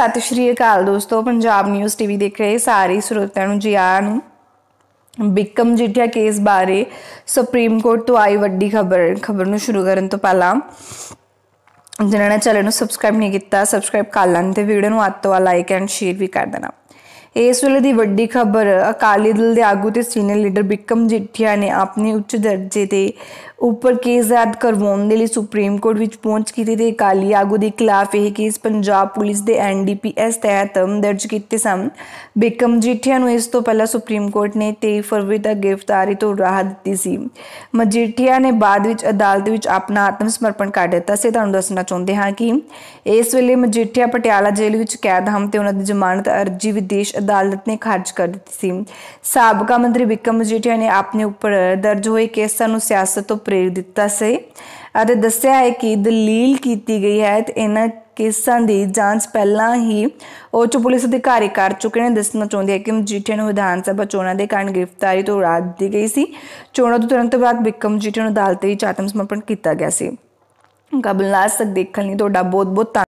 ਸਤਿ ਸ਼੍ਰੀ ਅਕਾਲ ਦੋਸਤੋ Punjab news TV ਦੇਖ ਰਹੇ ਸਾਰੇ ਸਰੋਤਿਆਂ ਨੂੰ ਜੀ ਆਇਆਂ ਨੂੰ ਬਿਕਮ ਜਿੱਟਿਆ ਕੇਸ ਬਾਰੇ ਸੁਪਰੀਮ ਕੋਰਟ ਤੋਂ ਆਈ ਵੱਡੀ ਖਬਰ ਖਬਰ ਨੂੰ ਸ਼ੁਰੂ ਕਰਨ ਤੋਂ ਪਹਿਲਾਂ ਜਿਨ੍ਹਾਂ ਨੇ ਚੈਨਲ ਨੂੰ ਸਬਸਕ੍ਰਾਈਬ ਨਹੀਂ ਕੀਤਾ ਸਬਸਕ੍ਰਾਈਬ ਕਰ ਲੈਣ ਤੇ ਵੀਡੀਓ ਨੂੰ ਅੱਤ ਤੋਂ ਲਾਈਕ ਐਂਡ ਸ਼ੇਅਰ ਵੀ ਕਰ ਦੇਣਾ ਇਸ ਵੇਲੇ ਦੀ ਵੱਡੀ ਖਬਰ ਅਕਾਲੀ ਦਲ ਦੇ ਆਗੂ ਤੇ ਸੀਨੀਅਰ ਲੀਡਰ ਬਿਕਮ ਜਿੱਠਿਆ ਨੇ ਆਪਣੇ ਉੱਚ ਦਰਜੇ ਦੇ ਉੱਪਰ ਕੇਸ ਰਦ ਕਰਵਾਉਣ ਦੇ ਲਈ ਸੁਪਰੀਮ ਕੋਰਟ ਵਿੱਚ ਪਹੁੰਚ ਕੀਤੀ ਤੇ ਅਕਾਲੀ ਆਗੂ ਦੇ ਖਿਲਾਫ ਇਹ ਕੇਸ ਪੰਜਾਬ ਪੁਲਿਸ ਦੇ ਐਨਡੀਪੀਐਸ ਤਹਿਤ ਦਰਜ ਕੀਤੇ ਸਨ ਬਿਕਮ ਜਿੱਠਿਆ ਨੂੰ ਇਸ ਤੋਂ ਪਹਿਲਾਂ ਸੁਪਰੀਮ ਕੋਰਟ ਨੇ 23 ਫਰਵਰੀ ਤੱਕ ਗ੍ਰਿਫਤਾਰੀ ਤੋਂ ਰਾਹਤ ਦਿੱਤੀ ਸੀ ਮਜੀਠੀਆ ਨੇ ਬਾਅਦ ਵਿੱਚ ਅਦਾਲਤ ਵਿੱਚ ਆਪਣਾ ਆਤਮ ਸਮਰਪਣ ਕਰ ਦਿੱਤਾ ਸੀ ਤੁਹਾਨੂੰ ਦੱਸਣਾ ਚਾਹੁੰਦੇ ਹਾਂ ਕਿ ਇਸ ਵੇਲੇ ਮਜੀਠੀਆ ਪਟਿਆਲਾ ਜੇਲ੍ਹ ਵਿੱਚ ਕੈਦ ਹਨ ਤੇ ਉਹਨਾਂ ਦੀ ਜ਼ਮਾਨਤ ਅਰਜ਼ੀ ਵਿਦੇਸ਼ ਅਦਾਲਤ ਨੇ ਖਾਰਜ ਕਰ ਦਿੱਤੀ ਸੀ ਸਾਬਕਾ ਮੰਤਰੀ ਵਿਕਮ ਮਜੀਠੀਆ ਨੇ ਆਪਣੇ ਉੱਪਰ ਦਰਜ ਹੋਏ ਕੇਸਾਂ ਨੂੰ ਸਿਆਸਤ ਤੋਂ ਪ੍ਰੇਰਿਤ ਦਿੱਤਾ ਸੀ ਅਤੇ ਦੱਸਿਆ ਹੈ ਕਿ ਦਲੀਲ ਕੀਤੀ ਗਈ ਹੈ ਤੇ ਇਹਨਾਂ ਕੇਸਾਂ ਦੀ ਜਾਂਚ ਪਹਿਲਾਂ ਹੀ ਉੱਚ ਪੁਲਿਸ ਅਧਿਕਾਰੀ ਕਰ ਚੁੱਕੇ ਨੇ ਦੱਸਣਾ ਚਾਹੁੰਦੇ ਹੈ ਕਿ ਮਜੀਠੀਆ ਨੂੰ ਵਿਧਾਨ ਸਭਾ ਚੋਣਾਂ ਦੇ ਕਾਰਨ ਗ੍ਰਿਫਤਾਰੀ ਤੋਂ ਰਾਤ ਦਿੱਤੀ ਗਈ ਸੀ ਚੋਣਾਂ ਤੋਂ ਤੁਰੰਤ ਬਾਅਦ ਵਿਕਮ ਮਜੀਠੀਆ ਨੂੰ ਅਦਾਲਤ ਵਿੱਚ ਆਤਮ ਸਮਰਪਣ ਕੀਤਾ ਗਿਆ ਸੀ ਕਬਲਨਾਸ ਤੱਕ ਦੇਖਣ ਲਈ ਤੁਹਾਡਾ ਬਹੁਤ ਬਹੁਤ